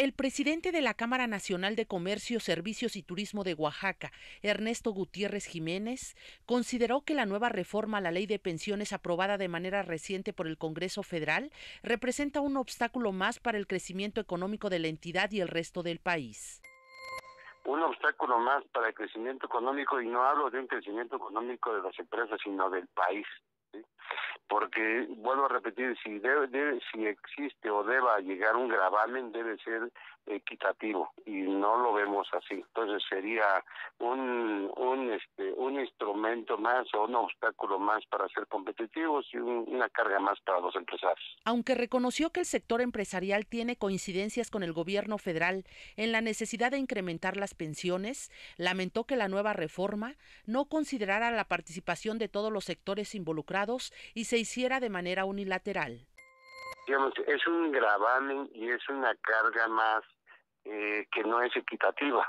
El presidente de la Cámara Nacional de Comercio, Servicios y Turismo de Oaxaca, Ernesto Gutiérrez Jiménez, consideró que la nueva reforma a la ley de pensiones aprobada de manera reciente por el Congreso Federal representa un obstáculo más para el crecimiento económico de la entidad y el resto del país. Un obstáculo más para el crecimiento económico, y no hablo de un crecimiento económico de las empresas, sino del país porque vuelvo a repetir si debe, si existe o deba llegar un gravamen debe ser equitativo y no lo vemos así entonces sería un un este, instrumento más o un obstáculo más para ser competitivos y una carga más para los empresarios aunque reconoció que el sector empresarial tiene coincidencias con el gobierno federal en la necesidad de incrementar las pensiones lamentó que la nueva reforma no considerara la participación de todos los sectores involucrados y se hiciera de manera unilateral. es un gravamen y es una carga más eh, que no es equitativa.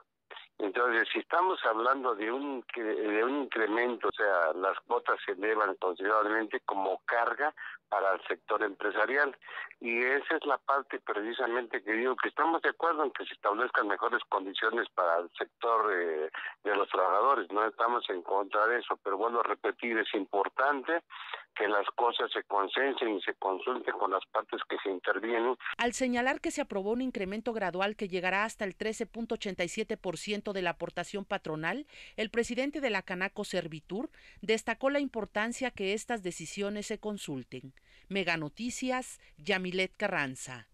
Entonces, si estamos hablando de un, de un incremento, o sea, las cuotas se elevan considerablemente como carga para el sector empresarial. Y esa es la parte precisamente que digo que estamos de acuerdo en que se establezcan mejores condiciones para el sector eh, de los trabajadores, no estamos en contra de eso, pero vuelvo a repetir, es importante que las cosas se consensen y se consulten con las partes que se intervienen. Al señalar que se aprobó un incremento gradual que llegará hasta el 13.87% de la aportación patronal, el presidente de la Canaco Servitur destacó la importancia que estas decisiones se consulten. Mega Noticias, Yamilet Carranza.